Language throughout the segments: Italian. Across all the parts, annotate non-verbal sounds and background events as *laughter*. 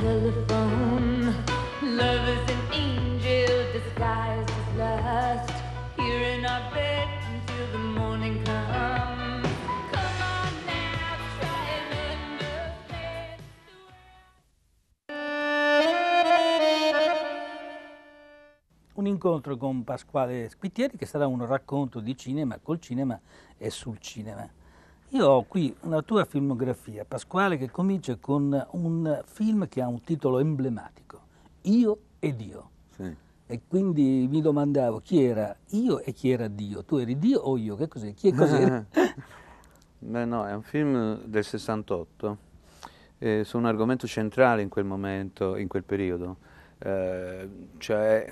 telephone. Love is an angel disguised as lust. Here in our bed until the morning comes. Come on now, try and understand. Un incontro con Pasquale Spittieri che sarà un racconto di cinema col cinema e sul cinema. Io ho qui una tua filmografia, Pasquale, che comincia con un film che ha un titolo emblematico, Io e Dio. Sì. E quindi mi domandavo chi era io e chi era Dio. Tu eri Dio o io? Che cos'è? Chi è cos'era? *laughs* Beh no, è un film del 68 eh, su un argomento centrale in quel momento, in quel periodo, eh, cioè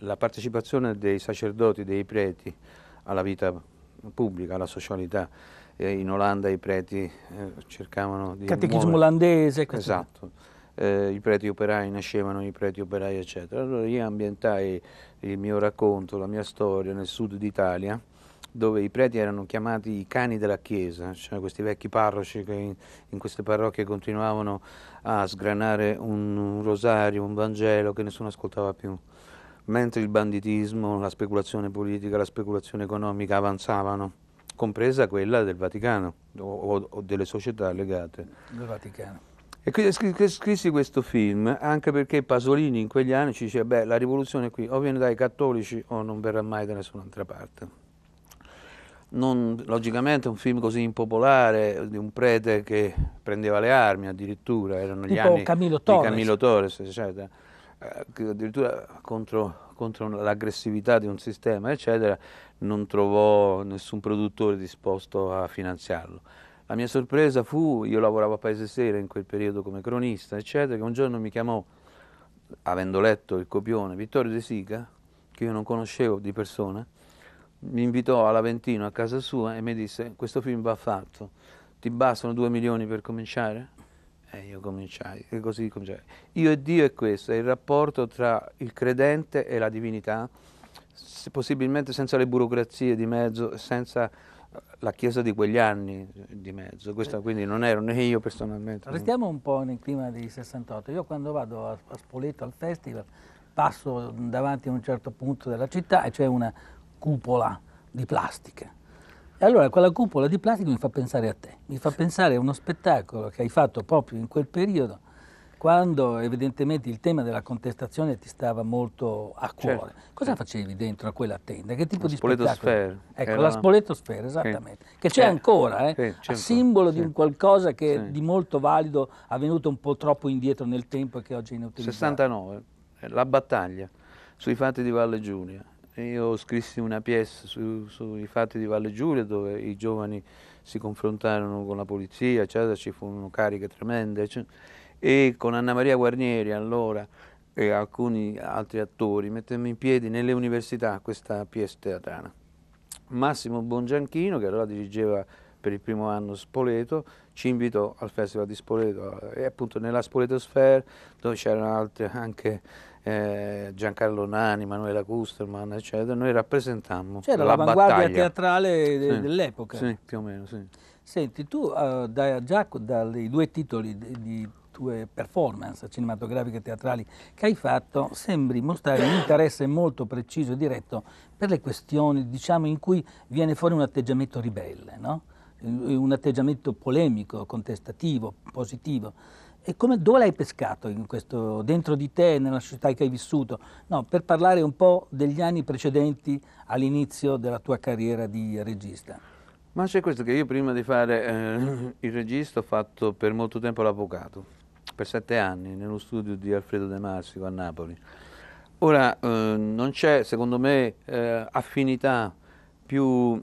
la partecipazione dei sacerdoti, dei preti alla vita pubblica, alla socialità in Olanda i preti eh, cercavano di... Catechismo muovere. olandese. Esatto. Eh, i preti operai nascevano i preti operai eccetera. Allora io ambientai il mio racconto, la mia storia nel sud d'Italia dove i preti erano chiamati i cani della chiesa, cioè questi vecchi parroci che in, in queste parrocchie continuavano a sgranare un, un rosario, un Vangelo che nessuno ascoltava più. Mentre il banditismo, la speculazione politica, la speculazione economica avanzavano compresa quella del Vaticano o, o delle società legate. Del Vaticano. E quindi scrissi questo film anche perché Pasolini in quegli anni ci diceva, beh, la rivoluzione qui o viene dai cattolici o non verrà mai da nessun'altra parte. Non, logicamente un film così impopolare di un prete che prendeva le armi addirittura, erano gli tipo anni Camillo di Camillo Torres, eccetera, eh, addirittura contro, contro, l'aggressività di un sistema, eccetera, non trovò nessun produttore disposto a finanziarlo. La mia sorpresa fu, io lavoravo a Paese Sera in quel periodo come cronista, eccetera, che un giorno mi chiamò, avendo letto il copione, Vittorio De Sica, che io non conoscevo di persona, mi invitò all'Aventino a casa sua e mi disse questo film va fatto, ti bastano due milioni per cominciare? E io cominciai, e così cominciai. Io e Dio è questo, è il rapporto tra il credente e la divinità, se possibilmente senza le burocrazie di mezzo, senza eh, la Chiesa di quegli anni eh, di mezzo, questa eh. quindi non ero né io personalmente. Restiamo un po' nel clima dei 68, io quando vado a, Spoleto al festival passo davanti a un certo punto della città e c'è una cupola di plastica. E allora quella cupola di plastica mi fa pensare a te, mi fa pensare a uno spettacolo che hai fatto proprio in quel periodo quando evidentemente il tema della contestazione ti stava molto a certo, cuore. Certo, Cosa certo. facevi dentro a quella tenda? Che tipo la di spettacolo? Ecco, era... la spoletosfera, esattamente, sì. che c'è ancora, eh, sì, certo. simbolo sì. di un qualcosa che è di molto valido avvenuto un po' troppo indietro nel tempo e che oggi è inutilizzato. 69, eh, la battaglia sui fatti di Valle Giulia. Io scrissi una pièce su, sui fatti di Valle Giulia dove i giovani si confrontarono con la polizia, eccetera, ci furono cariche tremende, eccetera e con Anna Maria Guarnieri allora e alcuni altri attori mettemmo in piedi nelle università questa pièce teatrana. Massimo Bongianchino, che allora dirigeva per il primo anno Spoleto, ci invitò al Festival di Spoleto e appunto nella Spoletosfera dove c'erano altri anche eh, Giancarlo Nani, Manuela Kusterman, eccetera, noi rappresentammo C'era la battaglia. teatrale de sì, dell'epoca. Sì, più o meno, sì. Senti, tu eh, da, già dai due titoli di tue performance cinematografiche e teatrali che hai fatto, sembri mostrare un interesse molto preciso e diretto per le questioni diciamo, in cui viene fuori un atteggiamento ribelle, no? un atteggiamento polemico, contestativo, positivo. E come, dove l'hai pescato questo, dentro di te, nella società che hai vissuto? No, per parlare un po' degli anni precedenti all'inizio della tua carriera di regista. Ma c'è questo che io prima di fare eh, il regista ho fatto per molto tempo l'avvocato per sette anni nello studio di Alfredo De Marsico a Napoli. Ora, eh, non c'è, secondo me, eh, affinità più,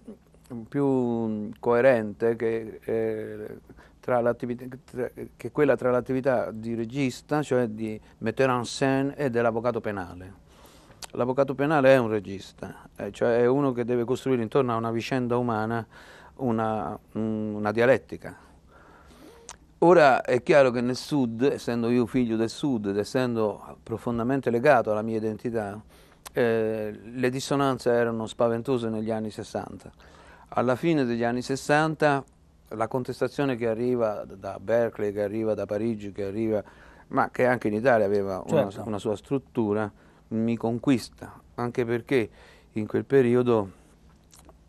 più coerente che, eh, tra tra, che quella tra l'attività di regista, cioè di mettere en scène, e dell'avvocato penale. L'avvocato penale è un regista, eh, cioè è uno che deve costruire intorno a una vicenda umana una, una dialettica Ora è chiaro che nel sud, essendo io figlio del sud ed essendo profondamente legato alla mia identità, eh, le dissonanze erano spaventose negli anni 60. Alla fine degli anni 60 la contestazione che arriva da Berkeley, che arriva da Parigi, che arriva, ma che anche in Italia aveva certo. una, una sua struttura, mi conquista, anche perché in quel periodo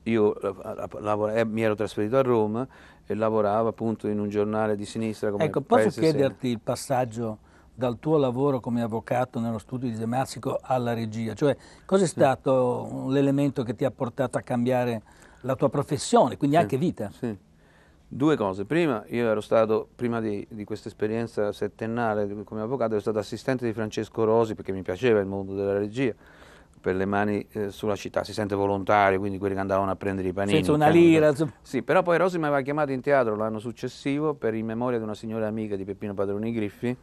io eh, eh mi ero trasferito a Roma e lavorava appunto in un giornale di sinistra come Ecco, posso chiederti il passaggio dal tuo lavoro come avvocato nello studio di De Mazzico alla regia? Cioè, cosa sì. stato l'elemento che ti ha portato a cambiare la tua professione, quindi sì. anche vita? Sì. Due cose. Prima, io ero stato, prima di, di questa esperienza settennale come avvocato, ero stato assistente di Francesco Rosi perché mi piaceva il mondo della regia per le mani eh, sulla città, si sente volontario, quindi quelli che andavano a prendere i panini. Senza una lira. Canto. Sì, però poi Rosi mi aveva chiamato in teatro l'anno successivo per in memoria di una signora amica di Peppino Padroni Griffi,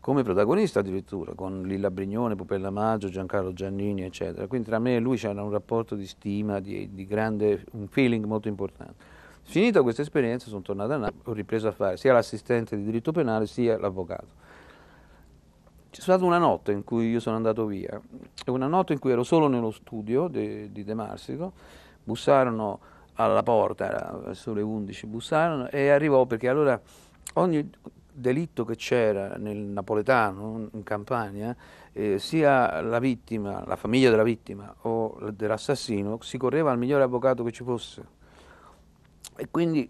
come protagonista addirittura, con Lilla Brignone, Pupella Maggio, Giancarlo Giannini, eccetera. Quindi tra me e lui c'era un rapporto di stima, di, di grande, un feeling molto importante. Finita questa esperienza sono tornato a Napoli, ho ripreso a fare sia l'assistente di diritto penale sia l'avvocato c'è stata una notte in cui io sono andato via, una notte in cui ero solo nello studio di, di De Marsico, bussarono alla porta, era verso le 11, bussarono e arrivò perché allora ogni delitto che c'era nel napoletano, in Campania, eh, sia la vittima, la famiglia della vittima o dell'assassino, si correva al migliore avvocato che ci fosse. E quindi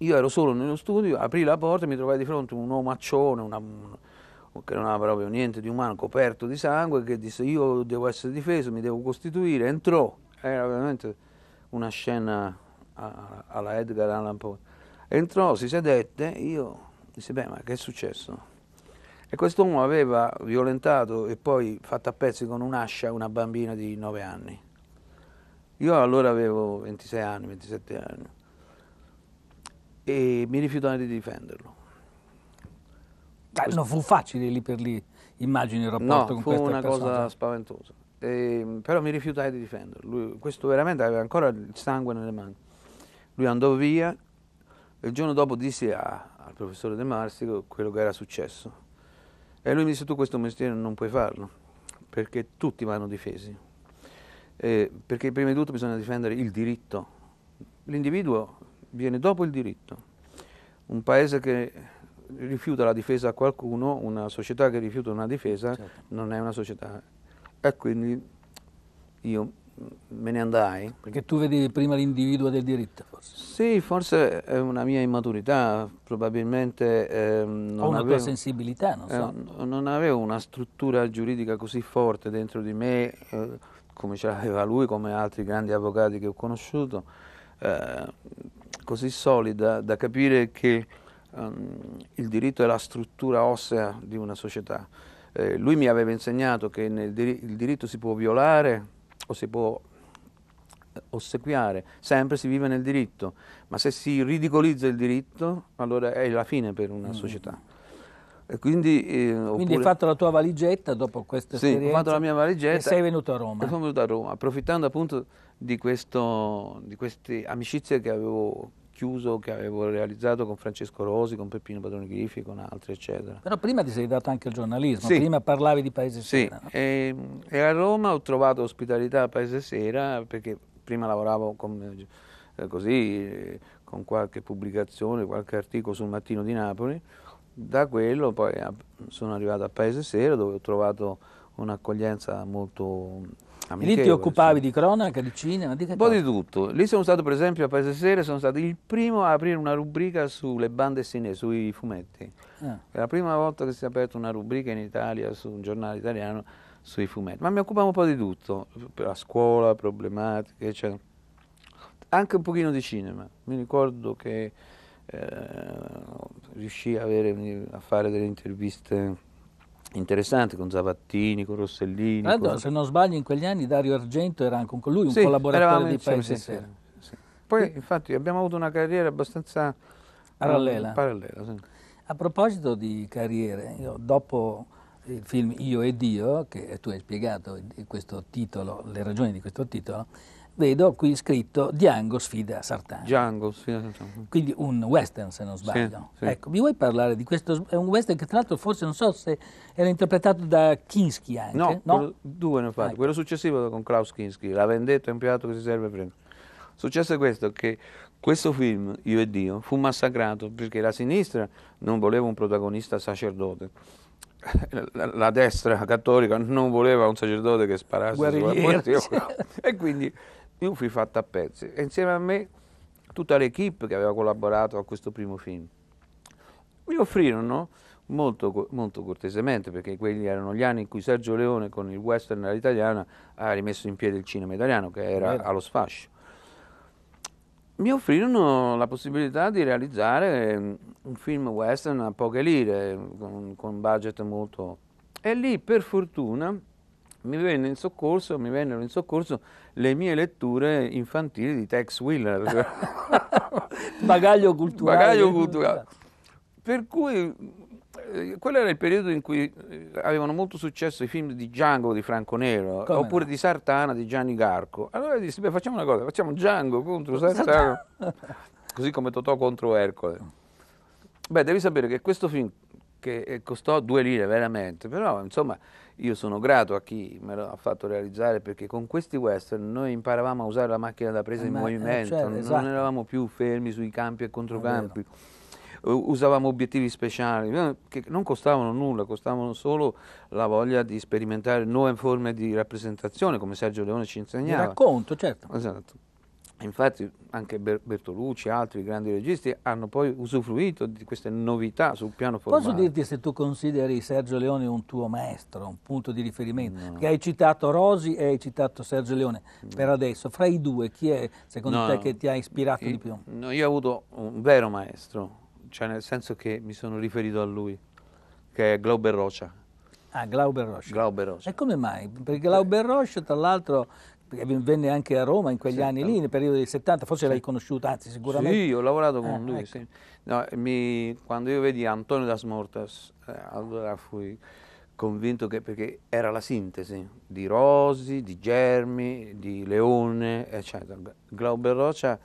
io ero solo nello studio, aprì la porta e mi trovai di fronte un uomo accione, una, che non aveva proprio niente di umano, coperto di sangue, che disse io devo essere difeso, mi devo costituire, entrò, era veramente una scena alla Edgar Allan Poe. Entrò, si sedette, io disse, beh, ma che è successo? E quest'uomo aveva violentato e poi fatto a pezzi con un'ascia una bambina di 9 anni. Io allora avevo 26 anni, 27 anni e mi rifiutai di difenderlo. Eh, non fu facile lì per lì, immagino il rapporto no, con questa persona. No, fu una cosa spaventosa. E, ehm, però mi rifiutai di difenderlo. Lui, questo veramente aveva ancora il sangue nelle mani. Lui andò via e il giorno dopo disse a, al professore De Marsico quello che era successo. E lui mi disse tu questo mestiere non puoi farlo, perché tutti vanno difesi. E, perché prima di tutto bisogna difendere il diritto. L'individuo viene dopo il diritto. Un paese che rifiuta la difesa a qualcuno, una società che rifiuta una difesa certo. non è una società. E quindi io me ne andai. Perché tu vedevi prima l'individuo del diritto, forse? Sì, forse è una mia immaturità, probabilmente... Eh, non o una avevo, tua sensibilità, non so. Eh, non avevo una struttura giuridica così forte dentro di me, eh, come ce l'aveva lui, come altri grandi avvocati che ho conosciuto, eh, così solida da capire che Ehm, il diritto è la struttura ossea di una società. Eh, lui mi aveva insegnato che dir il diritto si può violare o si può eh, ossequiare, sempre si vive nel diritto, ma se si ridicolizza il diritto allora è la fine per una mm. società. E quindi, eh, oppure... hai fatto la tua valigetta dopo questa esperienza? Sì, ho fatto la mia valigetta. E sei venuto a Roma? sono venuto a Roma, approfittando appunto di, questo, di queste amicizie che avevo chiuso che avevo realizzato con Francesco Rosi, con Peppino Padroni Griffi, con altri, eccetera. Però prima ti sei dato anche al giornalismo, sì. prima parlavi di Paese Sera. Sì, e, ehm, e, a Roma ho trovato ospitalità a Paese Sera perché prima lavoravo con, eh, così, eh, con qualche pubblicazione, qualche articolo sul Mattino di Napoli. Da quello poi sono arrivato a Paese Sera dove ho trovato un'accoglienza molto Amichevole, lì ti occupavi sì. di cronaca, di cinema, di Un po' di tutto. Lì sono stato, per esempio, a Paese Sera, sono stato il primo a aprire una rubrica sulle bande cinesi, sui fumetti. Ah. È la prima volta che si è aperta una rubrica in Italia, su un giornale italiano, sui fumetti. Ma mi occupavo un po' di tutto, la scuola, problematiche, eccetera. Anche un pochino di cinema. Mi ricordo che eh, riuscii a, avere, a fare delle interviste interessante con Zavattini, con Rossellini. Ah, con... Se non sbaglio, in quegli anni Dario Argento era anche con lui un sì, collaboratore di Paese Sera. Sì, sì. Poi, infatti, abbiamo avuto una carriera abbastanza eh, parallela. parallela A proposito di carriere, io dopo il film Io e Dio, che tu hai spiegato questo titolo, le ragioni di questo titolo, vedo qui scritto Django sfida Sartani. Django sfida Sartani. Quindi un western se non sbaglio. Sì, sì. Ecco, mi vuoi parlare di questo? È un western che tra l'altro forse non so se era interpretato da Kinski anche. No, no? due ne ho fatto. Ecco. Ah, quello successivo con Klaus Kinski, La vendetta è un piatto che si serve prima. Successo è questo, che questo film, Io e Dio, fu massacrato perché la sinistra non voleva un protagonista sacerdote *laughs* la destra cattolica non voleva un sacerdote che sparasse guerriglieri e quindi io fui fatto a pezzi e insieme a me tutta l'equipe che aveva collaborato a questo primo film. Mi offrirono molto, molto cortesemente, perché quelli erano gli anni in cui Sergio Leone con il western all'italiana ha rimesso in piedi il cinema italiano che era allo sfascio. Mi offrirono la possibilità di realizzare mm, un film western a poche lire, con, un budget molto... E lì, per fortuna, mi venne in soccorso, mi vennero in soccorso le mie letture infantili di Tex Wheeler. *laughs* Bagaglio culturale. Bagaglio culturale. Per cui eh, quello era il periodo in cui eh, avevano molto successo i film di Django di Franco Nero Come oppure no? di Sartana di Gianni Garco. Allora dissi, beh, facciamo una cosa, facciamo Django contro Sartana, così come Totò contro Ercole. Beh, devi sapere che questo film che eh, costò due lire veramente, però insomma io sono grato a chi me l'ha fatto realizzare perché con questi western noi imparavamo a usare la macchina da presa eh in me, eh, movimento, eh, cioè, non esatto. eravamo più fermi sui campi e controcampi, usavamo obiettivi speciali eh, che non costavano nulla, costavano solo la voglia di sperimentare nuove forme di rappresentazione come Sergio Leone ci insegnava. Di racconto, certo. Esatto. Infatti anche Bertolucci e altri grandi registi hanno poi usufruito di queste novità sul piano formale. Posso dirti se tu consideri Sergio Leone un tuo maestro, un punto di riferimento? No. Perché hai citato Rosi e hai citato Sergio Leone no. per adesso. Fra i due chi è secondo no, te che ti ha ispirato io, di più? io ho avuto un vero maestro, cioè nel senso che mi sono riferito a lui, che è Glauber Rocha. Ah, Glauber Rocha. Glauber Rocha. E come mai? Perché Glauber Rocha, tra l'altro, perché venne anche a Roma in quegli 70. anni lì, nel periodo dei 70, forse sì. l'hai conosciuto, anzi sicuramente. Sì, ho lavorato con ah, lui. Ecco. Sì. No, mi, quando io vedi Antonio Das Mortas, eh, allora fui convinto che perché era la sintesi di Rosi, di Germi, di Leone, eccetera. Glauber Rocha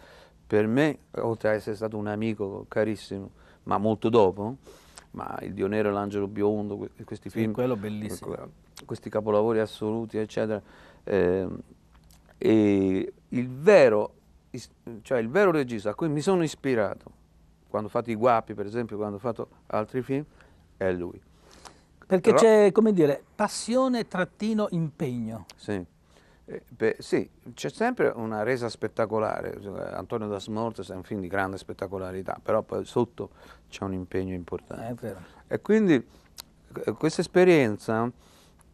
per me, oltre ad essere stato un amico carissimo, ma molto dopo, ma il Dio Nero e l'Angelo Biondo, questi sì, film, quello bellissimo. questi capolavori assoluti, eccetera, eh, e il vero, cioè il vero regista a cui mi sono ispirato, quando ho fatto i guapi per esempio, quando ho fatto altri film, è lui. Perché c'è, come dire, passione trattino impegno. Sì. Eh, beh, sì, c'è sempre una resa spettacolare. Antonio das Mortes è un film di grande spettacolarità, però poi sotto c'è un impegno importante. È vero. e quindi eh, questa esperienza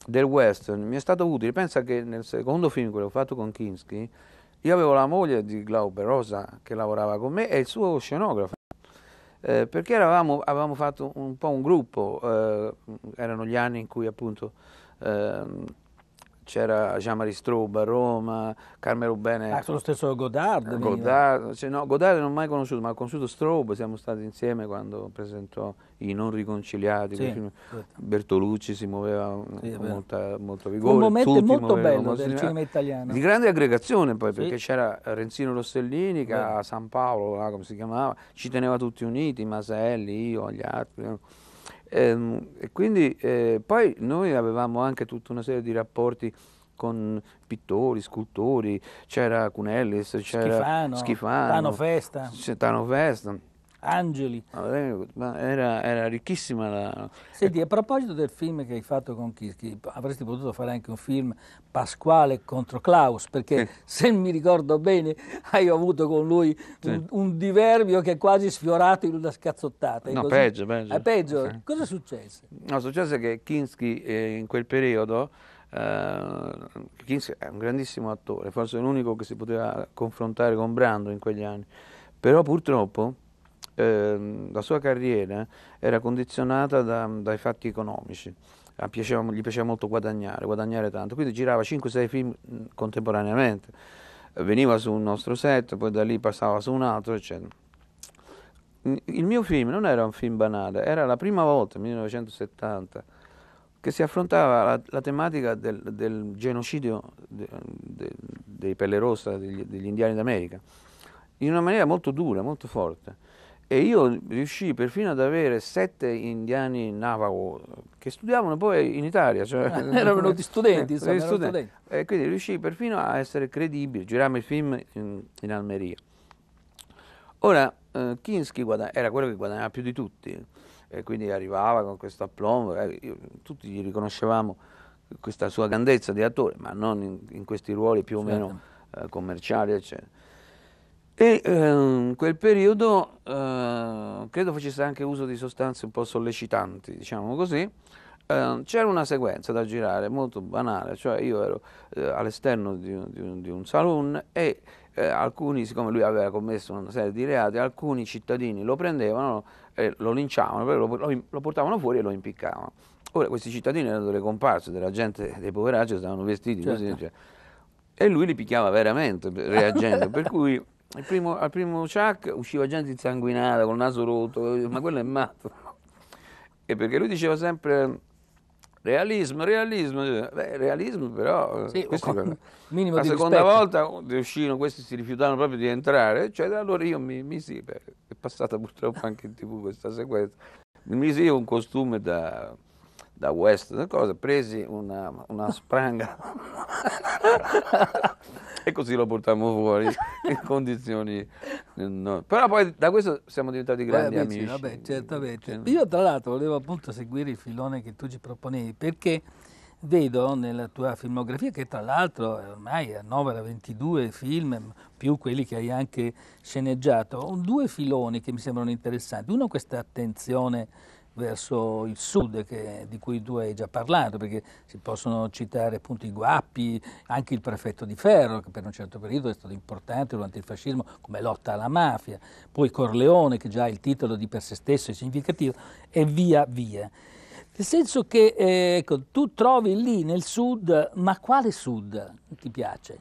del western mi è stato utile. Pensa che nel secondo film, quello fatto con Kinski, io avevo la moglie di Glauber Rosa che lavorava con me e il suo scenografo. Eh, perché eravamo, avevamo fatto un po' un gruppo, eh, erano gli anni in cui appunto eh, c'era Jean-Marie Straub a Roma, Carmelo Bene. Ah, lo stesso Godard. Eh, Godard, cioè, no, Godard non ho mai conosciuto, ma ho conosciuto Straub, siamo stati insieme quando presentò I non riconciliati, sì, certo. Bertolucci si muoveva sì, con molta, molto vigore. un momento molto bello del cinema italiano. Di grande aggregazione poi, perché c'era Renzino Rossellini che a San Paolo, là, come si chiamava, ci teneva tutti uniti, Maselli, io, gli altri. Ehm, e, quindi eh, poi noi avevamo anche tutta una serie di rapporti con pittori, scultori, c'era Cunellis, c'era Schifano, Schifano Tano Festa. Tano Festa angeli. Ah, era, era ricchissima la... Senti, a proposito del film che hai fatto con Kiski, avresti potuto fare anche un film Pasquale contro Klaus, perché eh. se mi ricordo bene hai avuto con lui sì. un, un, diverbio che è quasi sfiorato in una scazzottata. No, così? peggio, peggio. È peggio. Sì. Cosa successe? No, successe che Kinski eh, in quel periodo... Eh, Kinski è un grandissimo attore, forse l'unico che si poteva confrontare con Brando in quegli anni, però purtroppo Ehm, la sua carriera era condizionata da, dai fatti economici. Piaceva, gli piaceva molto guadagnare, guadagnare tanto, quindi girava 5-6 film contemporaneamente, veniva su un nostro set, poi da lì passava su un altro, eccetera. Il mio film non era un film banale, era la prima volta, 1970, che si affrontava la, la tematica del, del genocidio de, de, dei Pelle Rossa, degli, degli indiani d'America, in una maniera molto dura, molto forte e io riuscii perfino ad avere sette indiani Navajo che studiavano poi in Italia. Cioè, eh, erano *laughs* venuti studenti, insomma, studenti. studenti. E quindi riuscii perfino a essere credibile, girammo il film in, in Almeria. Ora, eh, Kinski era quello che guadagnava più di tutti, e quindi arrivava con questo aplombo, eh, tutti gli riconoscevamo questa sua grandezza di attore, ma non in, in questi ruoli più o certo. meno eh, commerciali, eccetera. E in ehm, quel periodo eh, credo facesse anche uso di sostanze un po' sollecitanti, diciamo così. Eh, c'era una sequenza da girare molto banale, cioè io ero eh, all'esterno di, di, di, un saloon e eh, alcuni, siccome lui aveva commesso una serie di reati, alcuni cittadini lo prendevano e lo linciavano, lo, lo, lo portavano fuori e lo impiccavano. Ora questi cittadini erano delle comparse, della gente, dei poveracci, stavano vestiti certo. così. Cioè, e lui li picchiava veramente, reagendo, per cui al primo, al primo Chuck usciva gente insanguinata, col naso rotto, ma quello è matto. E perché lui diceva sempre realismo, realismo, Beh, realismo però... Eh, sì, con, minimo la seconda rispetto. volta uscirono, questi si rifiutavano proprio di entrare, cioè allora io mi si... beh, è passata purtroppo anche in tv questa sequenza, mi misi un costume da da West, cosa, presi una, una spranga *laughs* e così lo portammo fuori in condizioni... No. Però poi da questo siamo diventati grandi Beh, amici, amici. Vabbè, certamente. Io tra l'altro volevo appunto seguire il filone che tu ci proponevi perché vedo nella tua filmografia che tra l'altro ormai annovera 22 film più quelli che hai anche sceneggiato, due filoni che mi sembrano interessanti. Uno questa attenzione verso il sud che, di cui tu hai già parlato, perché si possono citare appunto i Guappi, anche il prefetto di Ferro, che per un certo periodo è stato importante durante il fascismo come lotta alla mafia, poi Corleone, che già ha il titolo di per sé stesso è significativo, e via via. Nel senso che eh, ecco, tu trovi lì nel sud, ma quale sud ti piace?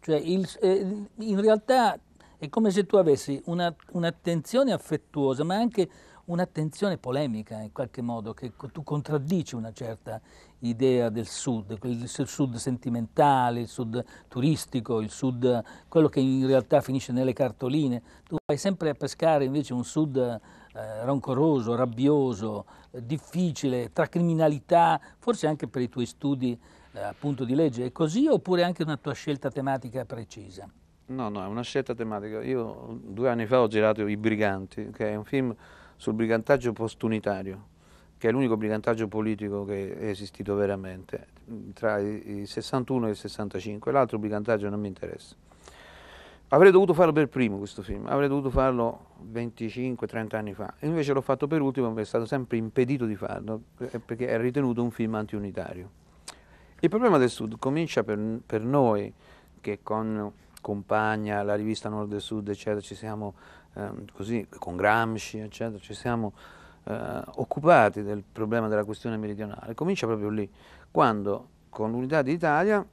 Cioè, il, eh, in realtà è come se tu avessi un'attenzione affettuosa, ma anche un'attenzione polemica in qualche modo, che tu contraddici una certa idea del sud, il sud sentimentale, il sud turistico, il sud, quello che in realtà finisce nelle cartoline. Tu vai sempre a pescare invece un sud eh, rancoroso, rabbioso, eh, difficile, tra criminalità, forse anche per i tuoi studi eh, appunto di legge, è così oppure anche una tua scelta tematica precisa? No, no, è una scelta tematica. Io due anni fa ho girato I Briganti, che è un film sul brigantaggio postunitario, che è l'unico brigantaggio politico che è esistito veramente, tra il 61 e il 65. L'altro brigantaggio non mi interessa. Avrei dovuto farlo per primo questo film, avrei dovuto farlo 25-30 anni fa, invece l'ho fatto per ultimo mi è stato sempre impedito di farlo, eh, perché è ritenuto un film antiunitario. Il problema del Sud comincia per, per noi che con compagna, la rivista Nord e Sud, eccetera, ci siamo ehm, così, con Gramsci, eccetera, ci siamo eh, occupati del problema della questione meridionale. Comincia proprio lì, quando con l'Unità d'Italia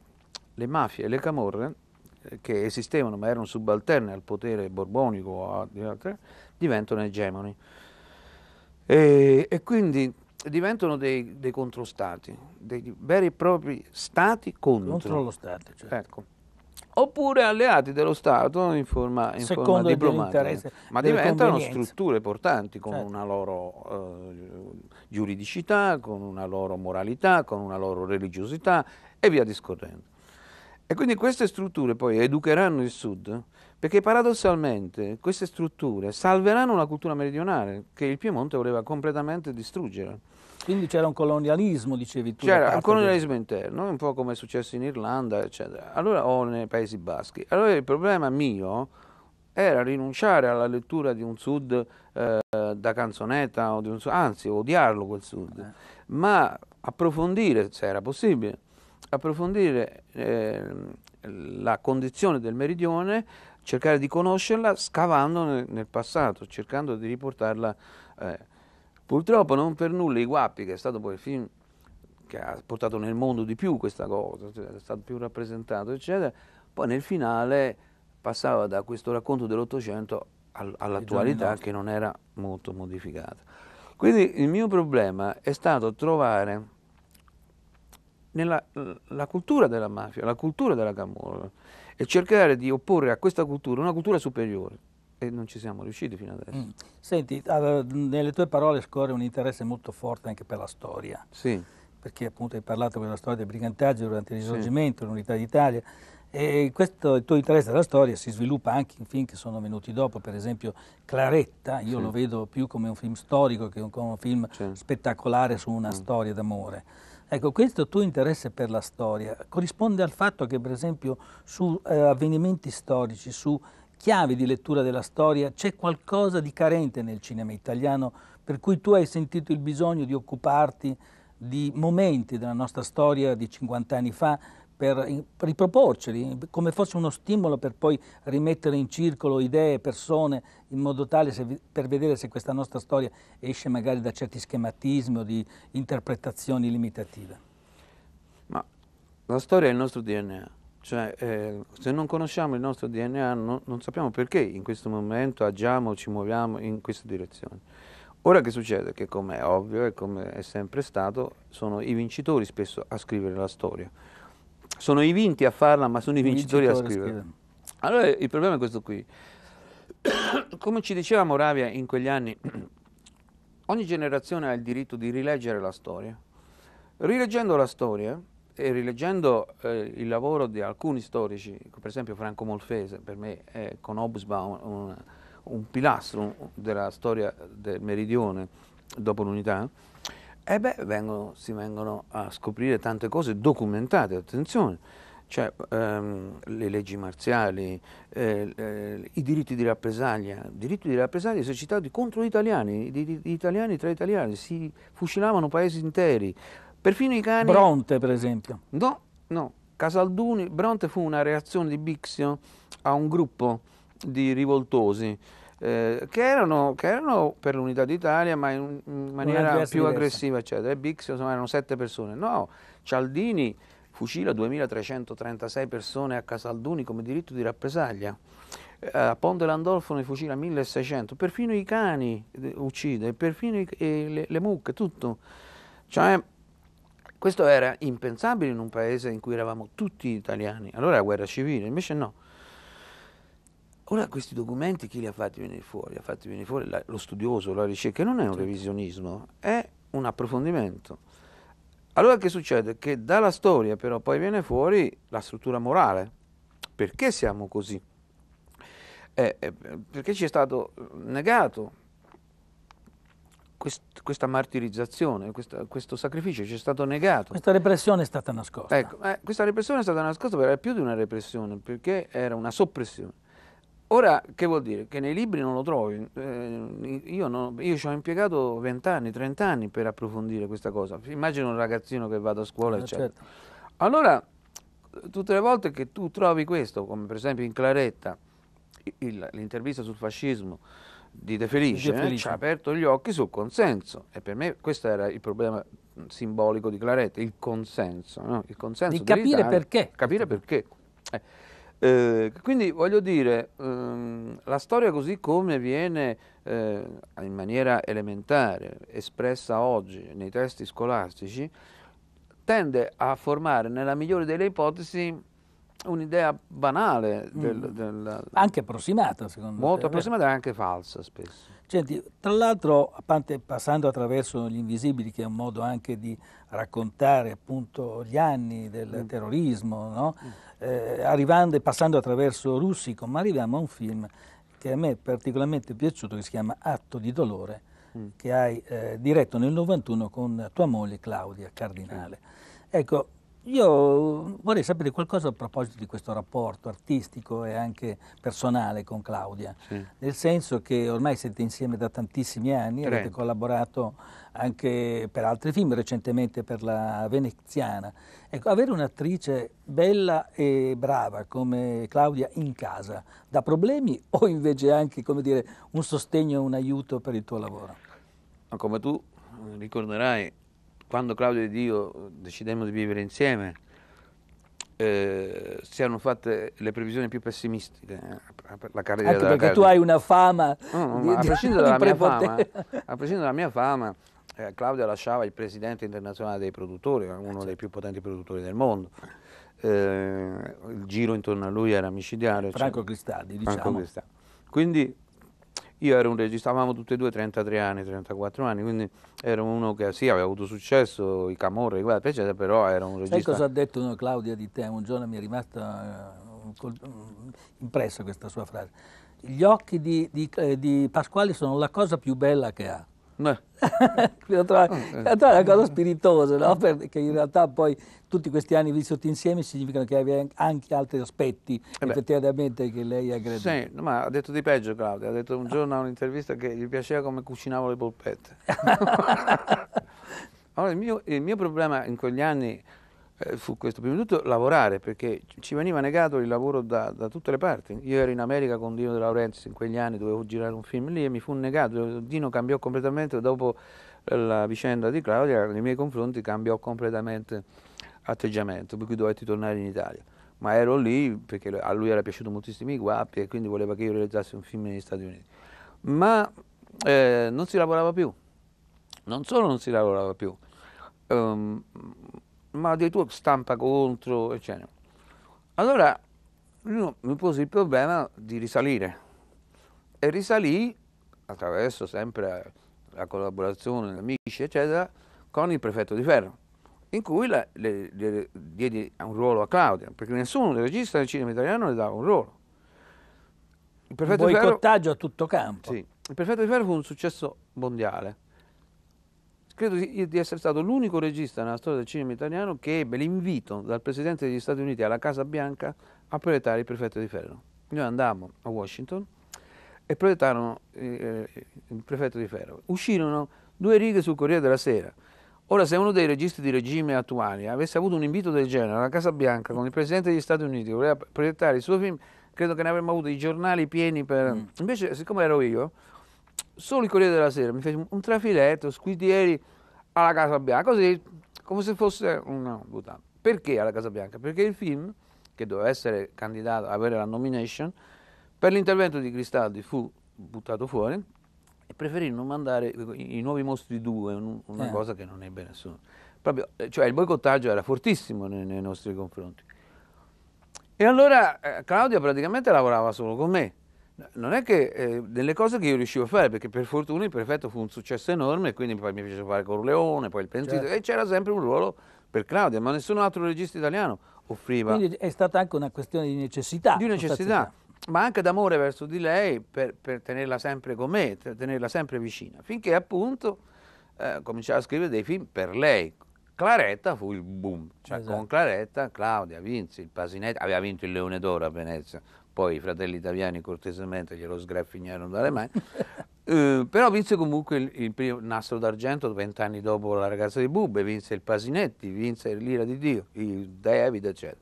le mafie e le camorre, eh, che esistevano ma erano subalterne al potere borbonico o ad altre, diventano egemoni. E, e quindi diventano dei, dei controstati, dei veri e propri stati contro. Contro lo Stato, certo. Ecco oppure alleati dello Stato in forma, in forma diplomatica. Ma diventano strutture portanti con certo. una loro eh, giuridicità, con una loro moralità, con una loro religiosità e via discorrendo. E quindi queste strutture poi educheranno il Sud, perché paradossalmente queste strutture salveranno la cultura meridionale che il Piemonte voleva completamente distruggere. Quindi c'era un colonialismo, dicevi tu. C'era un colonialismo del... interno, un po' come è successo in Irlanda, eccetera. Allora, o nei Paesi Baschi. Allora il problema mio era rinunciare alla lettura di un sud eh, da canzonetta, o sud, anzi odiarlo quel sud, eh. ma approfondire, se era possibile, approfondire eh, la condizione del meridione, cercare di conoscerla scavando nel, nel passato, cercando di riportarla eh, Purtroppo non per nulla i Guappi, che è stato poi il film che ha portato nel mondo di più questa cosa, cioè è stato più rappresentato, eccetera, poi nel finale passava da questo racconto dell'Ottocento all'attualità esatto. che non era molto modificata. Quindi il mio problema è stato trovare nella, la cultura della mafia, la cultura della camorra e cercare di opporre a questa cultura una cultura superiore e non ci siamo riusciti fino adesso. Mm. Senti, nelle tue parole scorre un interesse molto forte anche per la storia. Sì. Perché appunto hai parlato della storia del brigantaggio durante il risorgimento, sì. l'unità d'Italia. E questo il tuo interesse alla storia si sviluppa anche in film che sono venuti dopo, per esempio Claretta, io sì. lo vedo più come un film storico che come un film sì. spettacolare su una sì. Mm. storia d'amore. Ecco, questo tuo interesse per la storia corrisponde al fatto che per esempio su eh, avvenimenti storici, su chiave di lettura della storia, c'è qualcosa di carente nel cinema italiano per cui tu hai sentito il bisogno di occuparti di momenti della nostra storia di 50 anni fa per riproporceli come fosse uno stimolo per poi rimettere in circolo idee, persone, in modo tale se, per vedere se questa nostra storia esce magari da certi schematismi o di interpretazioni limitative. Ma la storia è il nostro DNA. Cioè, eh, se non conosciamo il nostro DNA no, non sappiamo perché in questo momento agiamo, ci muoviamo in questa direzione. Ora che succede? Che come è ovvio e come è sempre stato, sono i vincitori spesso a scrivere la storia. Sono i vinti a farla, ma sono i vincitori, vincitori a scriverla. Scrive. Allora il problema è questo qui. *coughs* come ci diceva Moravia in quegli anni, *coughs* ogni generazione ha il diritto di rileggere la storia. Rileggendo la storia, e rileggendo eh, il lavoro di alcuni storici, per esempio Franco Molfese, per me è con Obsba un, un, un pilastro della storia del meridione dopo l'unità, e eh beh, vengono, si vengono a scoprire tante cose documentate, attenzione, cioè ehm, le leggi marziali, eh, eh, i diritti di rappresaglia, diritti di rappresaglia esercitati contro gli italiani, gli, gli italiani tra italiani, si fucilavano paesi interi, Perfino i cani... Bronte, per esempio. No, no. Casalduni, Bronte fu una reazione di Bixio a un gruppo di rivoltosi eh, che, erano, che, erano, per l'unità d'Italia ma in, in maniera più diversa. aggressiva eccetera e Bixio insomma erano sette persone no, Cialdini fucila 2336 persone a Casalduni come diritto di rappresaglia eh, a Ponte Landolfo ne fucila 1600 perfino i cani eh, uccide perfino i, le, le mucche tutto cioè questo era impensabile in un paese in cui eravamo tutti italiani, allora la guerra civile, invece no. Ora questi documenti chi li ha fatti venire fuori? ha fatti venire fuori la, lo studioso, la ricerca, non è un certo. revisionismo, è un approfondimento. Allora che succede? Che dalla storia però poi viene fuori la struttura morale. Perché siamo così? Eh, eh, perché ci è stato negato quest, questa martirizzazione, questa, questo sacrificio ci è stato negato. Questa repressione è stata nascosta. Ecco, eh, questa repressione è stata nascosta perché era più di una repressione, perché era una soppressione. Ora, che vuol dire? Che nei libri non lo trovi. Eh, io, non, io, ci ho impiegato vent'anni, trent'anni per approfondire questa cosa. Immagino un ragazzino che vada a scuola, eh, eccetera. Certo. Allora, tutte le volte che tu trovi questo, come per esempio in Claretta, l'intervista sul fascismo, di De Felice, De eh? Felice. Eh, ci cioè, ha aperto gli occhi sul consenso e per me questo era il problema simbolico di Claretta, il consenso. No? Il consenso di capire perché. Capire perché. Eh, eh, quindi voglio dire, ehm, la storia così come viene eh, in maniera elementare espressa oggi nei testi scolastici tende a formare nella migliore delle ipotesi un'idea banale. Del, mm. del, anche approssimata, secondo molto me. Molto approssimata e anche falsa spesso. Senti, tra l'altro, passando attraverso Gli Invisibili, che è un modo anche di raccontare appunto gli anni del mm. terrorismo, no? mm. eh, arrivando e passando attraverso russi ma arriviamo a un film che a me è particolarmente piaciuto, che si chiama Atto di dolore, mm. che hai eh, diretto nel 91 con tua moglie Claudia Cardinale. Ecco, io vorrei sapere qualcosa a proposito di questo rapporto artistico e anche personale con Claudia, sì. nel senso che ormai siete insieme da tantissimi anni, 30. avete collaborato anche per altri film, recentemente per la veneziana. Ecco, avere un'attrice bella e brava come Claudia in casa, da problemi o invece anche dire, un sostegno, un aiuto per il tuo lavoro? Ma come tu ricorderai, quando Claudio e io decidemmo di vivere insieme, eh, si erano fatte le previsioni più pessimistiche eh, per la carriera Anche perché carriera. tu hai una fama no, no, di, a, prescindere di, di fama, a prescindere dalla mia fama eh, Claudio lasciava il presidente internazionale dei produttori uno dei più potenti produttori del mondo eh, il giro intorno a lui era micidiale Franco cioè, Cristaldi diciamo Franco Cristaldi. quindi io ero un regista, avevamo tutti e due 33 anni, 34 anni, quindi era uno che sì, aveva avuto successo, i Camorra, eccetera, però era un regista... Sai cosa ha detto no, Claudia di te? Un giorno mi è rimasta uh, impressa questa sua frase. Gli occhi di, di, eh, di Pasquale sono la cosa più bella che ha. No. *laughs* trovare, ah, trovare una cosa spiritosa, no? perché in realtà poi tutti questi anni vissuti insieme significano che avevi anche altri aspetti eh effettivamente che lei ha creduto. Sì, ma ha detto di peggio Claudio, ha detto un giorno a un'intervista che gli piaceva come cucinavo le polpette. *laughs* allora il mio, il mio problema in quegli anni eh, fu questo, prima di tutto lavorare, perché ci veniva negato il lavoro da, da tutte le parti. Io ero in America con Dino De Laurentiis in quegli anni, dovevo girare un film lì e mi fu negato. Dino cambiò completamente dopo la vicenda di Claudia, nei miei confronti cambiò completamente atteggiamento, per cui dovetti tornare in Italia. Ma ero lì perché a lui era piaciuto moltissimo i guappi e quindi voleva che io realizzassi un film negli Stati Uniti. Ma eh, non si lavorava più, non solo non si lavorava più, um, ma dei tuoi stampa contro, eccetera. Allora io mi posi il problema di risalire e risalì attraverso sempre la collaborazione, gli amici, eccetera, con il prefetto di Ferro, in cui le, le, le diedi un ruolo a Claudia, perché nessuno del regista del cinema italiano le dava un ruolo. Il prefetto un boicottaggio Ferro, a tutto campo. Sì, il prefetto di Ferro fu un successo mondiale credo di essere stato l'unico regista nella storia del cinema italiano che ebbe l'invito dal Presidente degli Stati Uniti alla Casa Bianca a proiettare il prefetto di Ferro. Noi andammo a Washington e proiettarono eh, il prefetto di Ferro. Uscirono due righe sul Corriere della Sera. Ora, se uno dei registi di regime attuali avesse avuto un invito del genere alla Casa Bianca con il Presidente degli Stati Uniti che voleva proiettare il suo film, credo che ne avremmo avuto i giornali pieni per... Mm. Invece, siccome ero io, solo il Corriere della Sera mi fece un, trafiletto, squidieri alla Casa Bianca, così come se fosse una puttana. Perché alla Casa Bianca? Perché il film, che doveva essere candidato, avere la nomination, per l'intervento di Cristaldi fu buttato fuori e preferì non mandare i, nuovi mostri 2, una eh. cosa che non ebbe nessuno. Proprio, eh, cioè il boicottaggio era fortissimo nei, nei nostri confronti. E allora eh, Claudia praticamente lavorava solo con me, non è che eh, delle cose che io riuscivo a fare, perché per fortuna il prefetto fu un successo enorme, quindi poi mi piaceva fare Corleone, poi il pentito, certo. e c'era sempre un ruolo per Claudia, ma nessun altro regista italiano offriva. Quindi è stata anche una questione di necessità. Di necessità, ma anche d'amore verso di lei per, per tenerla sempre con me, per tenerla sempre vicina, finché appunto eh, cominciava a scrivere dei film per lei. Claretta fu il boom, cioè esatto. con Claretta, Claudia, Vinci, il Pasinetti, aveva vinto il Leone d'Oro a Venezia, poi i fratelli italiani cortesemente glielo sgraffignarono dalle mani, *laughs* eh, però vinse comunque il, il primo nastro d'argento vent'anni dopo la ragazza di Bubbe, vinse il Pasinetti, vinse l'ira di Dio, il David, eccetera,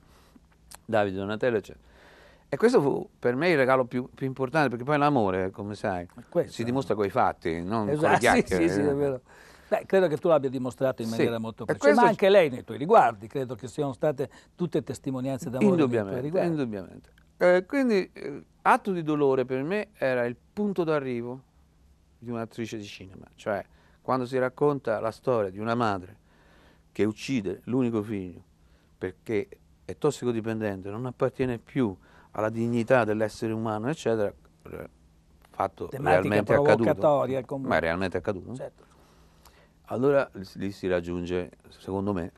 Davide Donatello, eccetera. E questo fu per me il regalo più, più importante, perché poi l'amore, come sai, questo, si dimostra coi fatti, non esatto, con le esatto, chiacchiere. Sì, sì, eh. sì, è vero. Beh, credo che tu l'abbia dimostrato in maniera sì, molto precisa, ma anche lei nei tuoi riguardi, credo che siano state tutte testimonianze d'amore indubbiamente, indubbiamente. Eh, quindi eh, Atto di dolore per me era il punto d'arrivo di un'attrice di cinema, cioè quando si racconta la storia di una madre che uccide l'unico figlio perché è tossicodipendente, non appartiene più alla dignità dell'essere umano, eccetera, eh, fatto Tematica realmente accaduto. Ma è realmente accaduto. Certo. Allora lì si raggiunge, secondo me,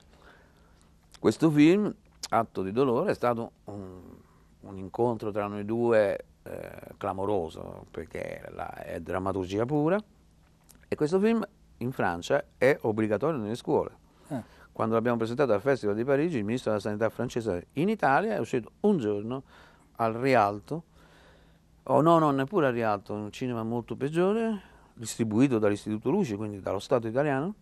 questo film, Atto di dolore, è stato un un incontro tra noi due eh, clamoroso, perché la, è drammaturgia pura, e questo film in Francia è obbligatorio nelle scuole. Eh. Quando l'abbiamo presentato al Festival di Parigi, il ministro della Sanità francese in Italia è uscito un giorno al Rialto, o oh no, non neppure al Rialto, un cinema molto peggiore, distribuito dall'Istituto Luci, quindi dallo Stato italiano,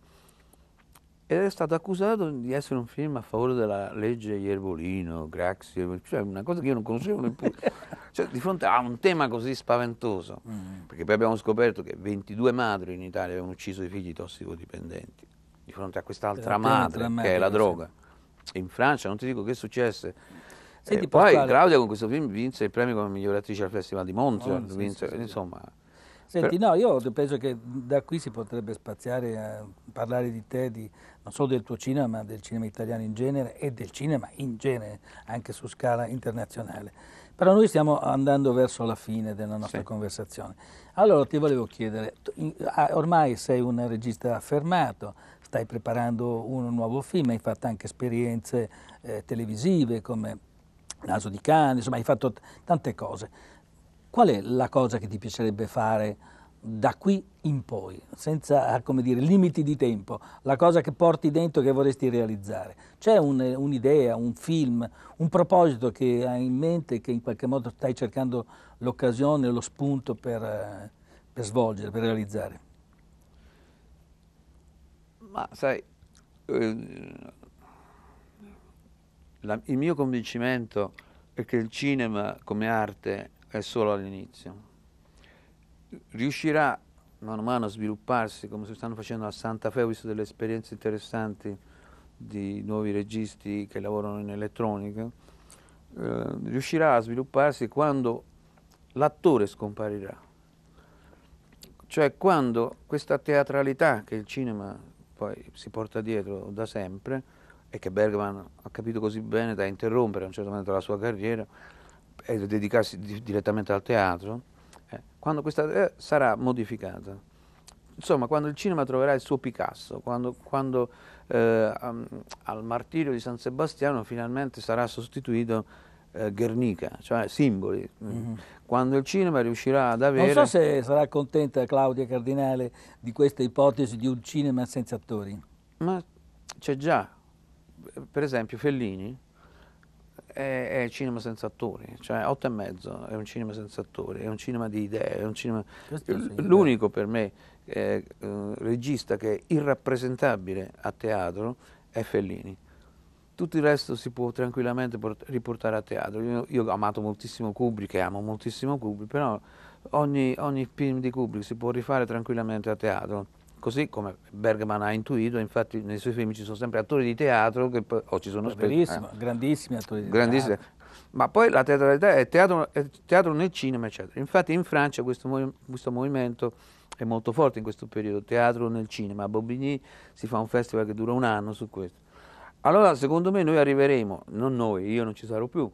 ed è stato accusato di essere un film a favore della legge Iervolino, Graxi, cioè una cosa che io non conoscevo neppure. *laughs* cioè, di fronte a un tema così spaventoso, mm. perché poi abbiamo scoperto che 22 madri in Italia avevano ucciso i figli tossicodipendenti, di fronte a quest'altra madre che è la droga. E in Francia, non ti dico che successe. Senti, eh, poi Claudia con questo film vinse il premio come miglior attrice al Festival di Monza, oh, sì, sì, sì, insomma... Senti, no, io penso che da qui si potrebbe spaziare a eh, parlare di te, di, non solo del tuo cinema, ma del cinema italiano in genere e del cinema in genere, anche su scala internazionale. Però noi stiamo andando verso la fine della nostra sì. conversazione. Allora ti volevo chiedere, ormai sei un regista affermato, stai preparando un nuovo film, hai fatto anche esperienze eh, televisive come Naso di cane, insomma hai fatto tante cose. Qual è la cosa che ti piacerebbe fare da qui in poi, senza eh, dire, limiti di tempo, la cosa che porti dentro che vorresti realizzare? C'è eh, un'idea, un, film, un proposito che hai in mente che in qualche modo stai cercando l'occasione, lo spunto per, eh, per svolgere, per realizzare? Ma sai, ehm, il mio convincimento è che il cinema come arte è solo all'inizio. Riuscirà mano a mano a svilupparsi, come si stanno facendo a Santa Fe, ho visto delle esperienze interessanti di nuovi registi che lavorano in elettronica, eh, riuscirà a svilupparsi quando l'attore scomparirà. Cioè quando questa teatralità che il cinema poi si porta dietro da sempre e che Bergman ha capito così bene da interrompere a un certo momento la sua carriera, e dedicarsi di, direttamente al teatro, eh, quando questa eh, sarà modificata. Insomma, quando il cinema troverà il suo Picasso, quando, quando um, al martirio di San Sebastiano finalmente sarà sostituito eh, Guernica, cioè simboli. Mm -hmm. Quando il cinema riuscirà ad avere... Non so se sarà contenta Claudia Cardinale di questa ipotesi di un cinema senza attori. Ma c'è già, per esempio Fellini è, è cinema senza attori, cioè 8 e mezzo è un cinema senza attori, è un cinema di idee, è un cinema... L'unico per me eh, eh, regista che è irrappresentabile a teatro è Fellini. Tutto il resto si può tranquillamente riportare a teatro. Io, io ho amato moltissimo Kubrick e amo moltissimo Kubrick, però ogni, ogni film di Kubrick si può rifare tranquillamente a teatro così come Bergman ha intuito, infatti nei suoi film ci sono sempre attori di teatro che poi, oh, ci sono Bellissimo, eh, grandissimi attori di grandissimi. teatro. Ma poi la teatralità è teatro, è teatro, nel cinema, eccetera. Infatti in Francia questo, mov questo movimento è molto forte in questo periodo, teatro nel cinema. A Bobigny si fa un festival che dura un anno su questo. Allora, secondo me, noi arriveremo, non noi, io non ci sarò più,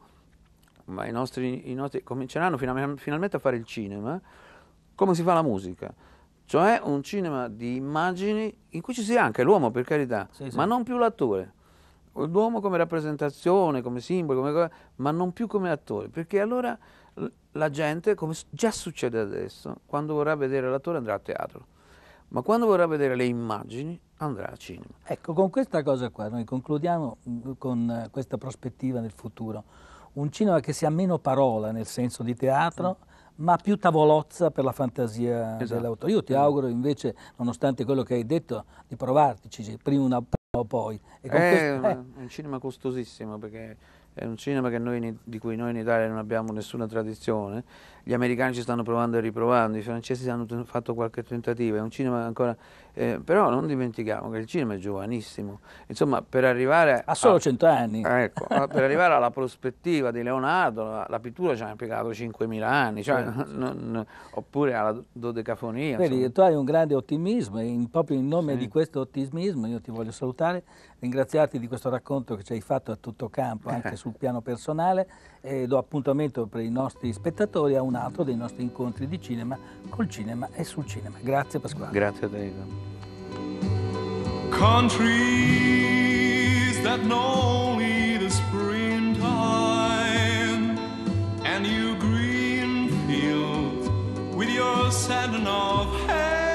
ma i nostri, i nostri cominceranno finalmente a fare il cinema come si fa la musica cioè un cinema di immagini in cui ci sia anche l'uomo, per carità, sì, sì. ma non più l'attore. L'uomo come rappresentazione, come simbolo, come... ma non più come attore, perché allora la gente, come già succede adesso, quando vorrà vedere l'attore andrà a teatro, ma quando vorrà vedere le immagini andrà al cinema. Ecco, con questa cosa qua noi concludiamo con questa prospettiva nel futuro. Un cinema che sia meno parola nel senso di teatro. Mm ma più tavolozza per la fantasia esatto. dell'autore. Io ti mm. auguro invece, nonostante quello che hai detto, di provarti, prima o poi. E con eh, questo, eh. È un cinema costosissimo perché è un cinema noi, di cui noi in Italia non abbiamo nessuna tradizione, gli americani ci stanno provando e riprovando, i francesi hanno fatto qualche tentativa, è un cinema ancora... Eh, però non dimentichiamo che il cinema è giovanissimo, insomma per arrivare... Ha solo cent'anni. Eh, ecco, per arrivare alla prospettiva di Leonardo la, la pittura ci ha impiegato 5.000 anni, cioè, sì. *laughs* non, oppure alla dodecafonia. Vedi, insomma. tu hai un grande ottimismo e in, proprio in nome sì. di questo ottimismo io ti voglio salutare, ringraziarti di questo racconto che ci hai fatto a tutto campo, eh. anche sul piano personale e do appuntamento per i nostri spettatori a un altro dei nostri incontri di cinema col cinema e sul cinema. Grazie Pasquale. Grazie David. Countries that know only the springtime and you green fields with your satin of hay.